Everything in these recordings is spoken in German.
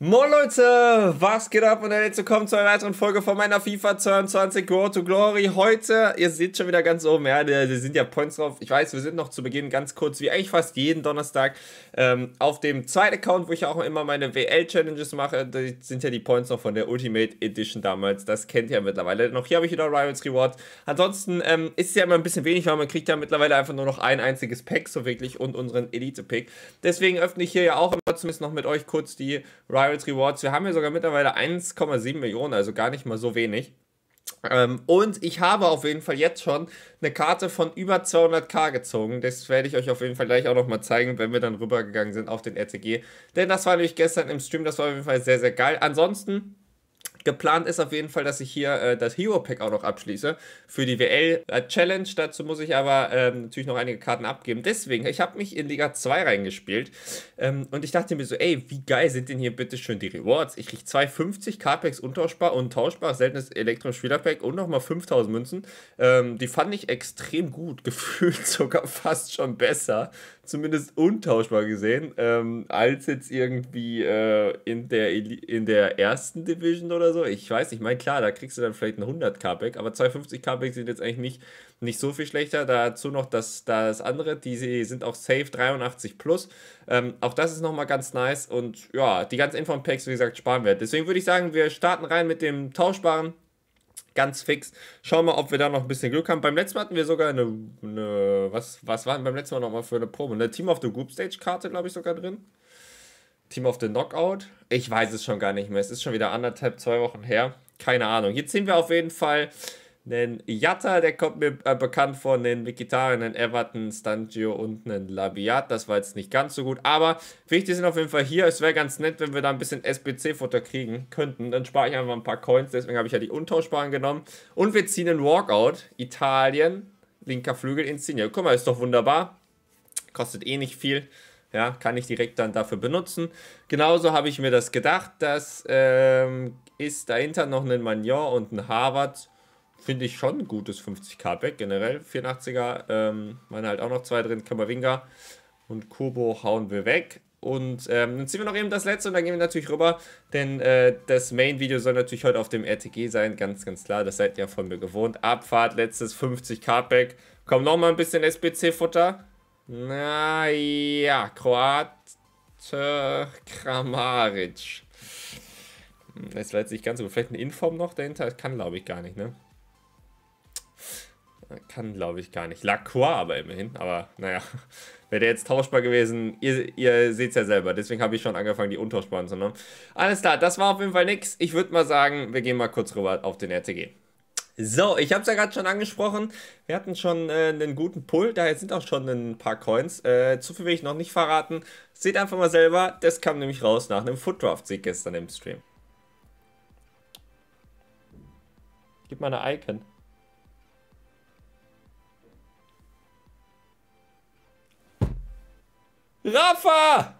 Moin Leute, was geht ab und herzlich willkommen zu einer weiteren Folge von meiner FIFA 22 Road to Glory. Heute, ihr seht schon wieder ganz oben, ja, da sind ja Points drauf. Ich weiß, wir sind noch zu Beginn ganz kurz, wie eigentlich fast jeden Donnerstag, ähm, auf dem zweiten Account, wo ich auch immer meine WL-Challenges mache. Da sind ja die Points noch von der Ultimate Edition damals. Das kennt ihr ja mittlerweile noch. Hier habe ich wieder Rivals Reward. Ansonsten ähm, ist es ja immer ein bisschen wenig, weil man kriegt ja mittlerweile einfach nur noch ein einziges Pack, so wirklich, und unseren Elite-Pick. Deswegen öffne ich hier ja auch immer zumindest noch mit euch kurz die Rivals Pirates Rewards. Wir haben ja sogar mittlerweile 1,7 Millionen, also gar nicht mal so wenig. Ähm, und ich habe auf jeden Fall jetzt schon eine Karte von über 200k gezogen. Das werde ich euch auf jeden Fall gleich auch nochmal zeigen, wenn wir dann rübergegangen sind auf den RTG. Denn das war nämlich gestern im Stream, das war auf jeden Fall sehr, sehr geil. Ansonsten Geplant ist auf jeden Fall, dass ich hier äh, das Hero Pack auch noch abschließe für die WL äh, Challenge. Dazu muss ich aber ähm, natürlich noch einige Karten abgeben. Deswegen, ich habe mich in Liga 2 reingespielt ähm, und ich dachte mir so, ey, wie geil sind denn hier bitte schön die Rewards? Ich kriege 250 Carpacks untauschbar und tauschbar, seltenes Elektro-Spielerpack und nochmal 5000 Münzen. Ähm, die fand ich extrem gut, gefühlt sogar fast schon besser zumindest untauschbar gesehen, ähm, als jetzt irgendwie äh, in, der in der ersten Division oder so. Ich weiß nicht, ich meine, klar, da kriegst du dann vielleicht ein 100 k pack aber 250 k pack sind jetzt eigentlich nicht, nicht so viel schlechter. Dazu noch das, das andere, die sind auch safe 83 plus. Ähm, auch das ist nochmal ganz nice und ja, die ganzen info packs wie gesagt, sparen wir. Deswegen würde ich sagen, wir starten rein mit dem Tauschbaren ganz fix. Schauen wir, mal, ob wir da noch ein bisschen Glück haben. Beim letzten Mal hatten wir sogar eine, eine was, was war denn beim letzten Mal nochmal für eine Promo? Eine Team of the Group Stage Karte, glaube ich, sogar drin. Team of the Knockout. Ich weiß es schon gar nicht mehr. Es ist schon wieder anderthalb, zwei Wochen her. Keine Ahnung. Jetzt sehen wir auf jeden Fall einen Jatta, der kommt mir äh, bekannt vor, nen Mikitarian, einen Everton, Stangio und einen Labiat. Das war jetzt nicht ganz so gut, aber wichtig sind auf jeden Fall hier. Es wäre ganz nett, wenn wir da ein bisschen SBC-Futter kriegen könnten. Dann spare ich einfach ein paar Coins, deswegen habe ich ja die Untauschbaren genommen. Und wir ziehen einen Walkout. Italien, linker Flügel, Insigne. Guck mal, ist doch wunderbar. Kostet eh nicht viel. Ja, kann ich direkt dann dafür benutzen. Genauso habe ich mir das gedacht. Das ähm, ist dahinter noch ein Magnon und ein Harvard finde ich, schon ein gutes 50k-Back generell. 84er, ähm, meine halt auch noch zwei drin, Kamavinga und Kubo hauen wir weg. Und ähm, dann ziehen wir noch eben das letzte und dann gehen wir natürlich rüber, denn äh, das Main-Video soll natürlich heute auf dem RTG sein, ganz, ganz klar, das seid ihr von mir gewohnt. Abfahrt, letztes 50k-Back, kommt nochmal ein bisschen SBC-Futter. Naja, Kroate Kramaric. Hm, das war jetzt ganz so, vielleicht eine Inform noch dahinter, das kann glaube ich gar nicht, ne? Kann, glaube ich, gar nicht. Lacroix aber immerhin. Aber naja, wäre der jetzt tauschbar gewesen. Ihr, ihr seht es ja selber. Deswegen habe ich schon angefangen, die untauschbaren zu nehmen. Alles klar, das war auf jeden Fall nichts. Ich würde mal sagen, wir gehen mal kurz rüber auf den RTG. So, ich habe es ja gerade schon angesprochen. Wir hatten schon äh, einen guten Pull. Daher sind auch schon ein paar Coins. Äh, zu viel will ich noch nicht verraten. Seht einfach mal selber. Das kam nämlich raus nach einem Footdraft-Sieg gestern im Stream. Gib mal eine Icon. Rafa!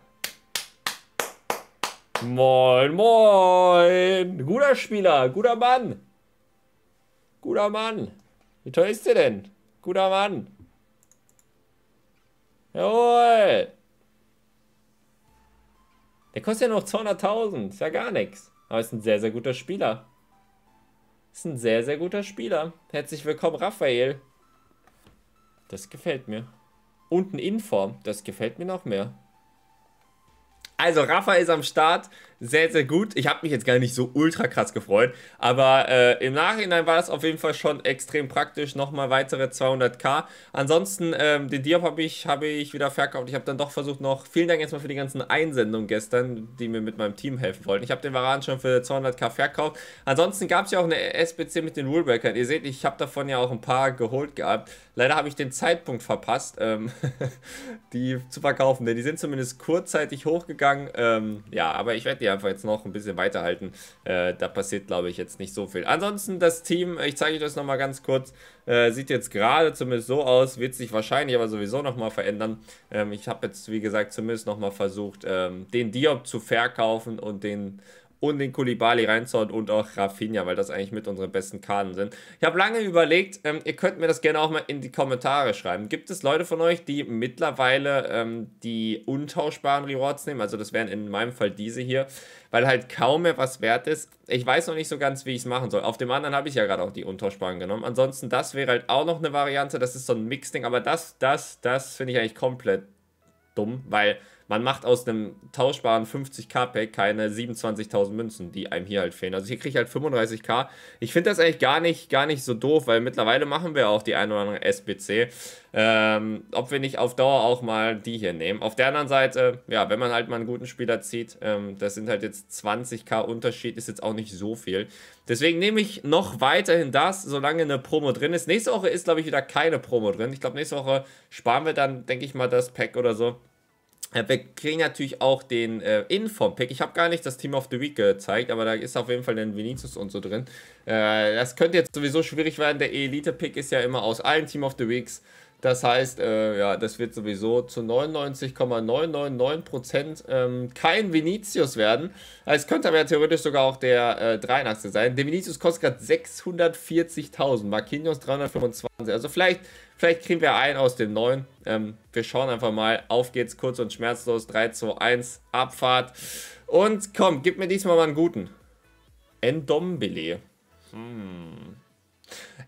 Moin, moin. Guter Spieler, guter Mann. Guter Mann. Wie toll ist der denn? Guter Mann. Jawohl. Der kostet ja noch 200.000. Ist ja gar nichts. Aber ist ein sehr, sehr guter Spieler. Ist ein sehr, sehr guter Spieler. Herzlich willkommen, Raphael. Das gefällt mir und ein Inform. Das gefällt mir noch mehr. Also, Rafa ist am Start sehr, sehr gut. Ich habe mich jetzt gar nicht so ultra krass gefreut, aber äh, im Nachhinein war das auf jeden Fall schon extrem praktisch. Nochmal weitere 200k. Ansonsten, ähm, den Diop habe ich, hab ich wieder verkauft. Ich habe dann doch versucht noch, vielen Dank erstmal für die ganzen Einsendungen gestern, die mir mit meinem Team helfen wollten. Ich habe den Varan schon für 200k verkauft. Ansonsten gab es ja auch eine SBC mit den Rulebreakern. Ihr seht, ich habe davon ja auch ein paar geholt gehabt. Leider habe ich den Zeitpunkt verpasst, ähm, die zu verkaufen, denn die sind zumindest kurzzeitig hochgegangen. Ähm, ja, aber ich werde hier einfach jetzt noch ein bisschen weiterhalten. Äh, da passiert, glaube ich, jetzt nicht so viel. Ansonsten das Team, ich zeige euch das nochmal ganz kurz, äh, sieht jetzt gerade zumindest so aus, wird sich wahrscheinlich aber sowieso nochmal verändern. Ähm, ich habe jetzt, wie gesagt, zumindest nochmal versucht, ähm, den Diop zu verkaufen und den und den Kulibali reinzuhauen und auch Rafinha, weil das eigentlich mit unseren besten Karten sind. Ich habe lange überlegt, ähm, ihr könnt mir das gerne auch mal in die Kommentare schreiben. Gibt es Leute von euch, die mittlerweile ähm, die untauschbaren Rewards nehmen? Also das wären in meinem Fall diese hier, weil halt kaum mehr was wert ist. Ich weiß noch nicht so ganz, wie ich es machen soll. Auf dem anderen habe ich ja gerade auch die untauschbaren genommen. Ansonsten, das wäre halt auch noch eine Variante. Das ist so ein Mixding, aber das, das, das finde ich eigentlich komplett dumm, weil man macht aus einem tauschbaren 50k-Pack keine 27.000 Münzen, die einem hier halt fehlen. Also hier kriege ich halt 35k. Ich finde das eigentlich gar nicht, gar nicht so doof, weil mittlerweile machen wir auch die ein oder andere SBC. Ähm, ob wir nicht auf Dauer auch mal die hier nehmen. Auf der anderen Seite, ja, wenn man halt mal einen guten Spieler zieht, ähm, das sind halt jetzt 20k Unterschied, ist jetzt auch nicht so viel. Deswegen nehme ich noch weiterhin das, solange eine Promo drin ist. Nächste Woche ist, glaube ich, wieder keine Promo drin. Ich glaube, nächste Woche sparen wir dann, denke ich mal, das Pack oder so. Äh, wir kriegen natürlich auch den äh, Inform-Pick. Ich habe gar nicht das Team of the Week gezeigt, aber da ist auf jeden Fall ein Vinicius und so drin. Äh, das könnte jetzt sowieso schwierig werden. Der Elite-Pick ist ja immer aus allen Team of the Weeks das heißt, äh, ja, das wird sowieso zu 99,999 ähm, kein Vinicius werden. Es könnte aber ja theoretisch sogar auch der äh, 83 sein. Der Vinicius kostet gerade 640.000, Marquinhos 325. Also vielleicht, vielleicht kriegen wir einen aus dem neuen. Ähm, wir schauen einfach mal. Auf geht's, kurz und schmerzlos. 3, 2, 1, Abfahrt. Und komm, gib mir diesmal mal einen guten. Endombele. Hm.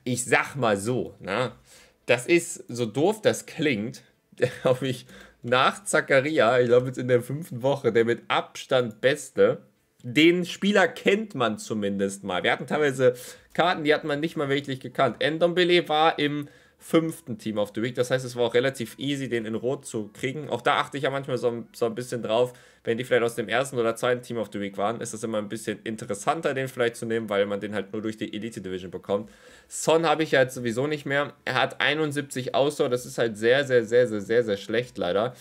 Ich sag mal so, ne? das ist, so doof das klingt, glaube ich, nach Zakaria, ich glaube jetzt in der fünften Woche, der mit Abstand beste. Den Spieler kennt man zumindest mal. Wir hatten teilweise Karten, die hat man nicht mal wirklich gekannt. Endombele war im fünften Team of the Week. Das heißt, es war auch relativ easy, den in Rot zu kriegen. Auch da achte ich ja manchmal so, so ein bisschen drauf, wenn die vielleicht aus dem ersten oder zweiten Team of the Week waren, ist es immer ein bisschen interessanter, den vielleicht zu nehmen, weil man den halt nur durch die Elite Division bekommt. Son habe ich ja jetzt sowieso nicht mehr. Er hat 71 Ausdauer, das ist halt sehr, sehr, sehr, sehr, sehr, sehr schlecht leider.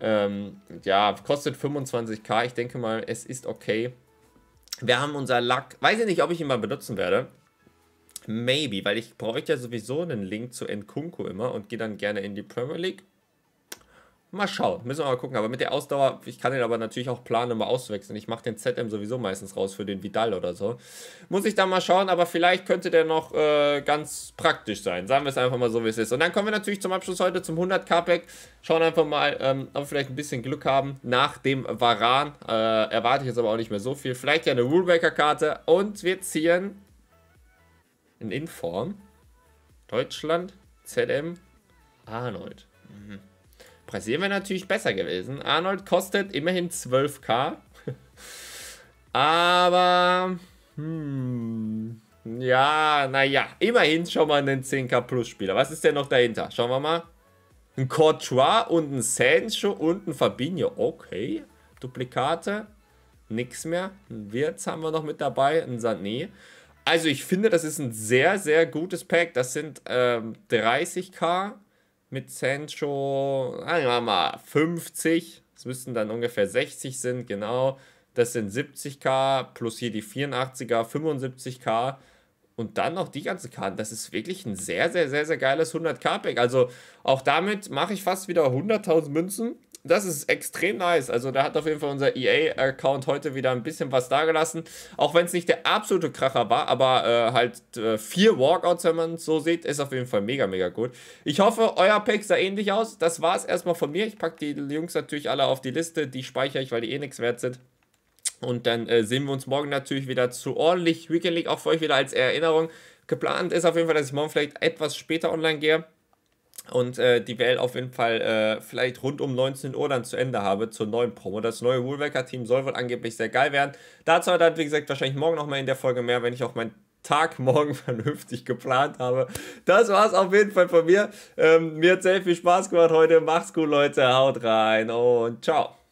Ähm, ja, kostet 25k. Ich denke mal, es ist okay. Wir haben unser Lack. Weiß ich nicht, ob ich ihn mal benutzen werde maybe, weil ich bräuchte ja sowieso einen Link zu Nkunku immer und gehe dann gerne in die Premier League. Mal schauen, müssen wir mal gucken. Aber mit der Ausdauer, ich kann den aber natürlich auch planen, immer auszuwechseln. Ich mache den ZM sowieso meistens raus für den Vidal oder so. Muss ich dann mal schauen, aber vielleicht könnte der noch äh, ganz praktisch sein. Sagen wir es einfach mal so, wie es ist. Und dann kommen wir natürlich zum Abschluss heute zum 100k-Pack. Schauen einfach mal, ähm, ob wir vielleicht ein bisschen Glück haben. Nach dem Varan äh, erwarte ich jetzt aber auch nicht mehr so viel. Vielleicht ja eine Rulebreaker-Karte und wir ziehen in Inform, Deutschland, ZM, Arnold. Mhm. Brasilien wäre natürlich besser gewesen. Arnold kostet immerhin 12k. Aber, hm, ja, naja, immerhin schon mal einen 10k Plus Spieler. Was ist denn noch dahinter? Schauen wir mal. Ein Courtois und ein Sancho und ein Fabinho. Okay, Duplikate, nix mehr. Ein Wirtz haben wir noch mit dabei, ein Sané. Also ich finde, das ist ein sehr, sehr gutes Pack. Das sind ähm, 30k mit Sancho, sagen wir mal 50. Das müssten dann ungefähr 60 sind, genau. Das sind 70k plus hier die 84er, 75k und dann noch die ganzen Karten. Das ist wirklich ein sehr, sehr, sehr, sehr geiles 100k-Pack. Also auch damit mache ich fast wieder 100.000 Münzen das ist extrem nice. Also da hat auf jeden Fall unser EA-Account heute wieder ein bisschen was dagelassen. Auch wenn es nicht der absolute Kracher war, aber äh, halt äh, vier Walkouts, wenn man es so sieht, ist auf jeden Fall mega, mega gut. Ich hoffe, euer Pack sah ähnlich aus. Das war es erstmal von mir. Ich packe die Jungs natürlich alle auf die Liste. Die speichere ich, weil die eh nichts wert sind. Und dann äh, sehen wir uns morgen natürlich wieder zu ordentlich Weekend League, auch für euch wieder als Erinnerung. Geplant ist auf jeden Fall, dass ich morgen vielleicht etwas später online gehe und äh, die Welt auf jeden Fall äh, vielleicht rund um 19 Uhr dann zu Ende habe zur neuen Promo. Das neue woolwacker team soll wohl angeblich sehr geil werden. Dazu hat halt, wie gesagt, wahrscheinlich morgen nochmal in der Folge mehr, wenn ich auch meinen Tag morgen vernünftig geplant habe. Das war's auf jeden Fall von mir. Ähm, mir hat sehr viel Spaß gemacht heute. Macht's gut, Leute. Haut rein und ciao.